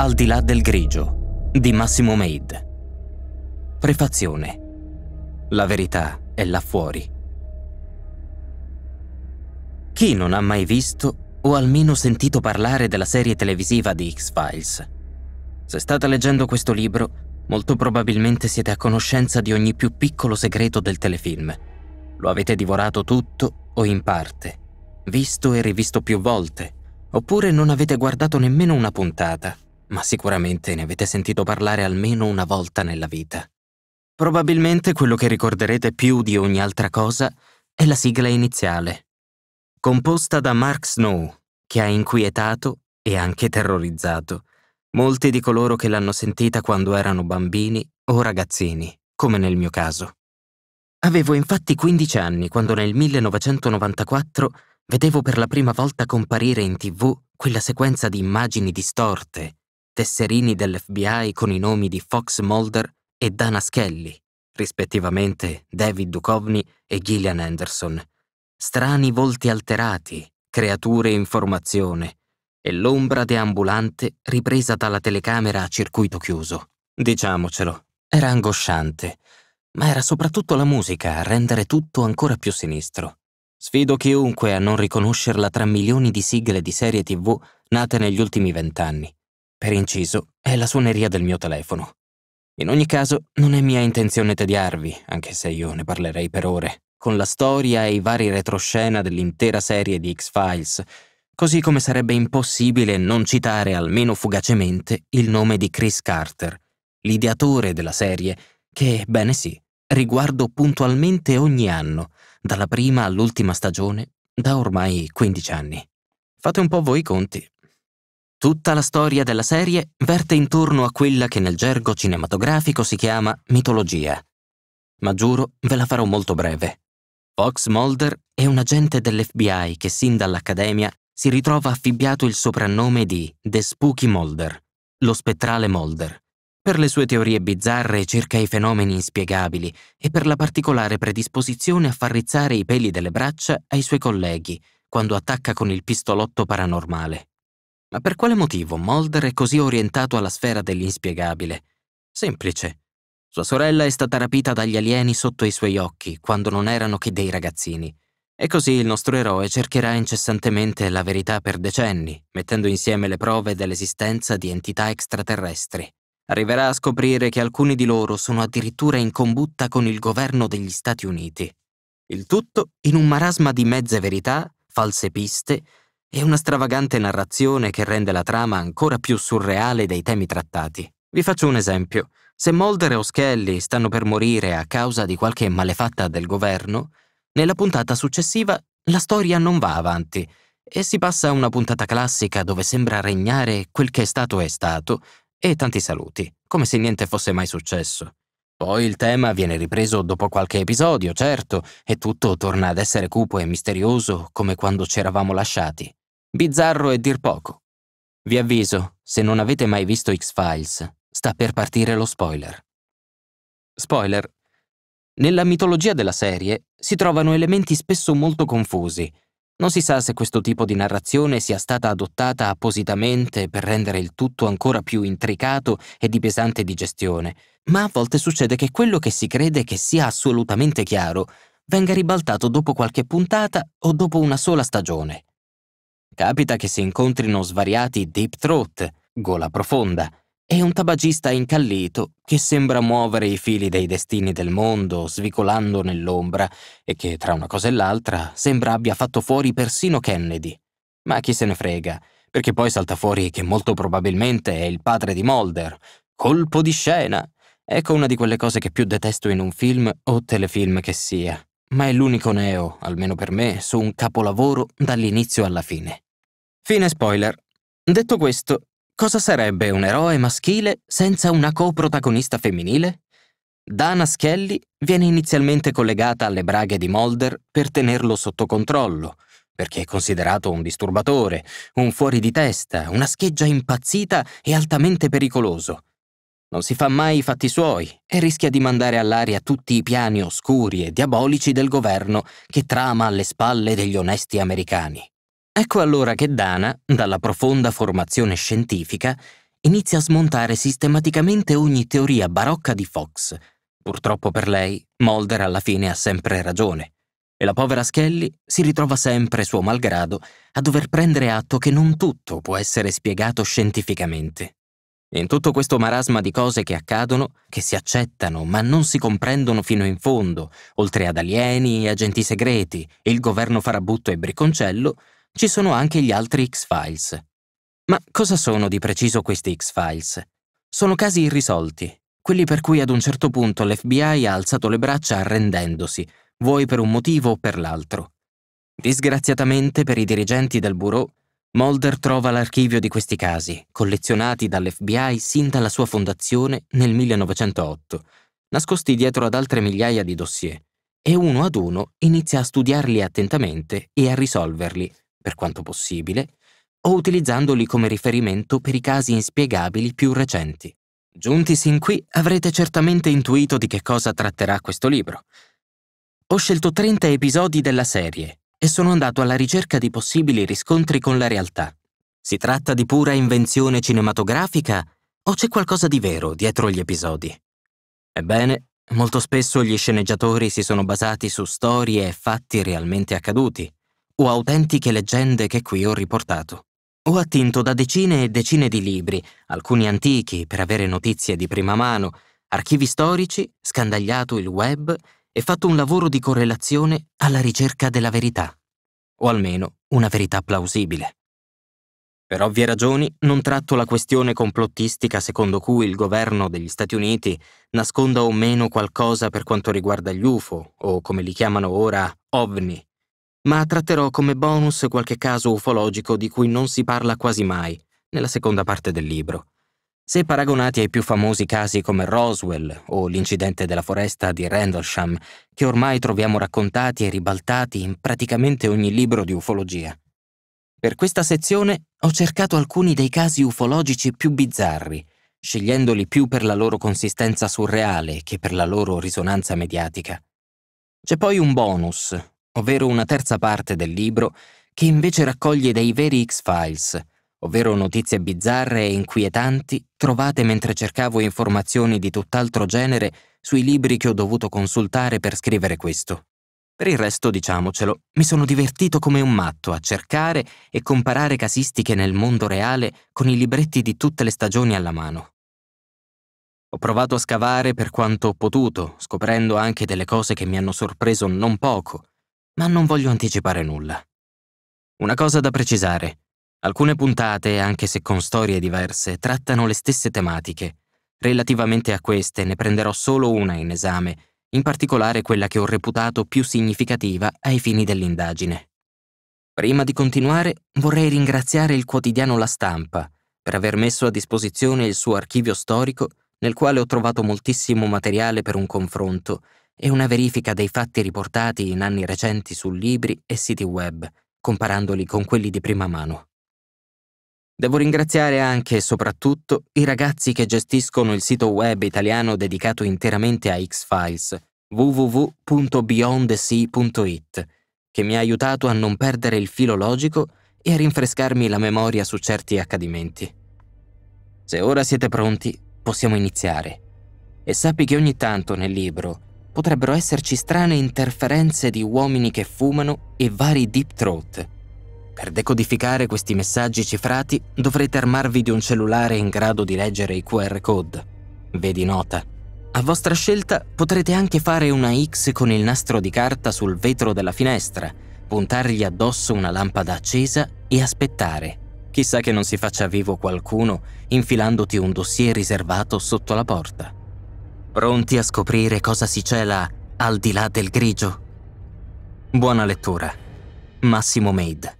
Al di là del grigio di Massimo Maid. Prefazione. La verità è là fuori. Chi non ha mai visto o almeno sentito parlare della serie televisiva di X-Files? Se state leggendo questo libro, molto probabilmente siete a conoscenza di ogni più piccolo segreto del telefilm. Lo avete divorato tutto o in parte, visto e rivisto più volte, oppure non avete guardato nemmeno una puntata ma sicuramente ne avete sentito parlare almeno una volta nella vita. Probabilmente quello che ricorderete più di ogni altra cosa è la sigla iniziale, composta da Mark Snow, che ha inquietato e anche terrorizzato molti di coloro che l'hanno sentita quando erano bambini o ragazzini, come nel mio caso. Avevo infatti 15 anni quando nel 1994 vedevo per la prima volta comparire in tv quella sequenza di immagini distorte, tesserini dell'FBI con i nomi di Fox Mulder e Dana Skelly, rispettivamente David Duchovny e Gillian Anderson. Strani volti alterati, creature in formazione e l'ombra deambulante ripresa dalla telecamera a circuito chiuso. Diciamocelo, era angosciante, ma era soprattutto la musica a rendere tutto ancora più sinistro. Sfido chiunque a non riconoscerla tra milioni di sigle di serie TV nate negli ultimi vent'anni. Per inciso, è la suoneria del mio telefono. In ogni caso, non è mia intenzione tediarvi, anche se io ne parlerei per ore, con la storia e i vari retroscena dell'intera serie di X-Files, così come sarebbe impossibile non citare almeno fugacemente il nome di Chris Carter, l'ideatore della serie, che, bene sì, riguardo puntualmente ogni anno, dalla prima all'ultima stagione, da ormai 15 anni. Fate un po' voi i conti, Tutta la storia della serie verte intorno a quella che nel gergo cinematografico si chiama mitologia. Ma giuro, ve la farò molto breve. Fox Mulder è un agente dell'FBI che sin dall'Accademia si ritrova affibbiato il soprannome di The Spooky Mulder, lo spettrale Mulder, per le sue teorie bizzarre circa i fenomeni inspiegabili e per la particolare predisposizione a far rizzare i peli delle braccia ai suoi colleghi quando attacca con il pistolotto paranormale. Ma per quale motivo Mulder è così orientato alla sfera dell'inspiegabile? Semplice. Sua sorella è stata rapita dagli alieni sotto i suoi occhi, quando non erano che dei ragazzini. E così il nostro eroe cercherà incessantemente la verità per decenni, mettendo insieme le prove dell'esistenza di entità extraterrestri. Arriverà a scoprire che alcuni di loro sono addirittura in combutta con il governo degli Stati Uniti. Il tutto in un marasma di mezze verità, false piste e una stravagante narrazione che rende la trama ancora più surreale dei temi trattati. Vi faccio un esempio. Se Mulder e Oschelli stanno per morire a causa di qualche malefatta del governo, nella puntata successiva la storia non va avanti e si passa a una puntata classica dove sembra regnare quel che è stato è stato e tanti saluti, come se niente fosse mai successo. Poi il tema viene ripreso dopo qualche episodio, certo, e tutto torna ad essere cupo e misterioso come quando ci eravamo lasciati. Bizzarro e dir poco. Vi avviso, se non avete mai visto X-Files, sta per partire lo spoiler. Spoiler. Nella mitologia della serie si trovano elementi spesso molto confusi. Non si sa se questo tipo di narrazione sia stata adottata appositamente per rendere il tutto ancora più intricato e di pesante digestione, ma a volte succede che quello che si crede che sia assolutamente chiaro venga ribaltato dopo qualche puntata o dopo una sola stagione. Capita che si incontrino svariati deep throat, gola profonda, e un tabagista incallito che sembra muovere i fili dei destini del mondo svicolando nell'ombra e che tra una cosa e l'altra sembra abbia fatto fuori persino Kennedy. Ma chi se ne frega, perché poi salta fuori che molto probabilmente è il padre di Mulder. Colpo di scena! Ecco una di quelle cose che più detesto in un film o telefilm che sia, ma è l'unico neo, almeno per me, su un capolavoro dall'inizio alla fine. Fine spoiler. Detto questo, cosa sarebbe un eroe maschile senza una coprotagonista femminile? Dana Skelly viene inizialmente collegata alle braghe di Mulder per tenerlo sotto controllo, perché è considerato un disturbatore, un fuori di testa, una scheggia impazzita e altamente pericoloso. Non si fa mai i fatti suoi e rischia di mandare all'aria tutti i piani oscuri e diabolici del governo che trama alle spalle degli onesti americani. Ecco allora che Dana, dalla profonda formazione scientifica, inizia a smontare sistematicamente ogni teoria barocca di Fox. Purtroppo per lei, Mulder alla fine ha sempre ragione. E la povera Skelly si ritrova sempre, suo malgrado, a dover prendere atto che non tutto può essere spiegato scientificamente. In tutto questo marasma di cose che accadono, che si accettano ma non si comprendono fino in fondo, oltre ad alieni, e agenti segreti, il governo farabutto e briconcello, ci sono anche gli altri X-Files. Ma cosa sono di preciso questi X-Files? Sono casi irrisolti, quelli per cui ad un certo punto l'FBI ha alzato le braccia arrendendosi, vuoi per un motivo o per l'altro. Disgraziatamente per i dirigenti del bureau, Mulder trova l'archivio di questi casi, collezionati dall'FBI sin dalla sua fondazione nel 1908, nascosti dietro ad altre migliaia di dossier, e uno ad uno inizia a studiarli attentamente e a risolverli, per quanto possibile, o utilizzandoli come riferimento per i casi inspiegabili più recenti. Giunti sin qui avrete certamente intuito di che cosa tratterà questo libro. Ho scelto 30 episodi della serie e sono andato alla ricerca di possibili riscontri con la realtà. Si tratta di pura invenzione cinematografica o c'è qualcosa di vero dietro gli episodi? Ebbene, molto spesso gli sceneggiatori si sono basati su storie e fatti realmente accaduti, o autentiche leggende che qui ho riportato. Ho attinto da decine e decine di libri, alcuni antichi per avere notizie di prima mano, archivi storici, scandagliato il web e fatto un lavoro di correlazione alla ricerca della verità, o almeno una verità plausibile. Per ovvie ragioni non tratto la questione complottistica secondo cui il governo degli Stati Uniti nasconda o meno qualcosa per quanto riguarda gli UFO, o come li chiamano ora OVNI, ma tratterò come bonus qualche caso ufologico di cui non si parla quasi mai, nella seconda parte del libro. Se paragonati ai più famosi casi come Roswell o l'incidente della foresta di Rendlesham, che ormai troviamo raccontati e ribaltati in praticamente ogni libro di ufologia. Per questa sezione ho cercato alcuni dei casi ufologici più bizzarri, scegliendoli più per la loro consistenza surreale che per la loro risonanza mediatica. C'è poi un bonus, ovvero una terza parte del libro, che invece raccoglie dei veri X-Files, ovvero notizie bizzarre e inquietanti trovate mentre cercavo informazioni di tutt'altro genere sui libri che ho dovuto consultare per scrivere questo. Per il resto, diciamocelo, mi sono divertito come un matto a cercare e comparare casistiche nel mondo reale con i libretti di tutte le stagioni alla mano. Ho provato a scavare per quanto ho potuto, scoprendo anche delle cose che mi hanno sorpreso non poco, ma non voglio anticipare nulla. Una cosa da precisare. Alcune puntate, anche se con storie diverse, trattano le stesse tematiche. Relativamente a queste ne prenderò solo una in esame, in particolare quella che ho reputato più significativa ai fini dell'indagine. Prima di continuare, vorrei ringraziare il quotidiano La Stampa per aver messo a disposizione il suo archivio storico, nel quale ho trovato moltissimo materiale per un confronto e una verifica dei fatti riportati in anni recenti su libri e siti web, comparandoli con quelli di prima mano. Devo ringraziare anche e soprattutto i ragazzi che gestiscono il sito web italiano dedicato interamente a X-Files, www.beyondthesea.it, che mi ha aiutato a non perdere il filo logico e a rinfrescarmi la memoria su certi accadimenti. Se ora siete pronti, possiamo iniziare. E sappi che ogni tanto nel libro potrebbero esserci strane interferenze di uomini che fumano e vari deep throat. Per decodificare questi messaggi cifrati dovrete armarvi di un cellulare in grado di leggere i QR code. Vedi nota. A vostra scelta potrete anche fare una X con il nastro di carta sul vetro della finestra, puntargli addosso una lampada accesa e aspettare. Chissà che non si faccia vivo qualcuno infilandoti un dossier riservato sotto la porta pronti a scoprire cosa si cela al di là del grigio? Buona lettura. Massimo Maid.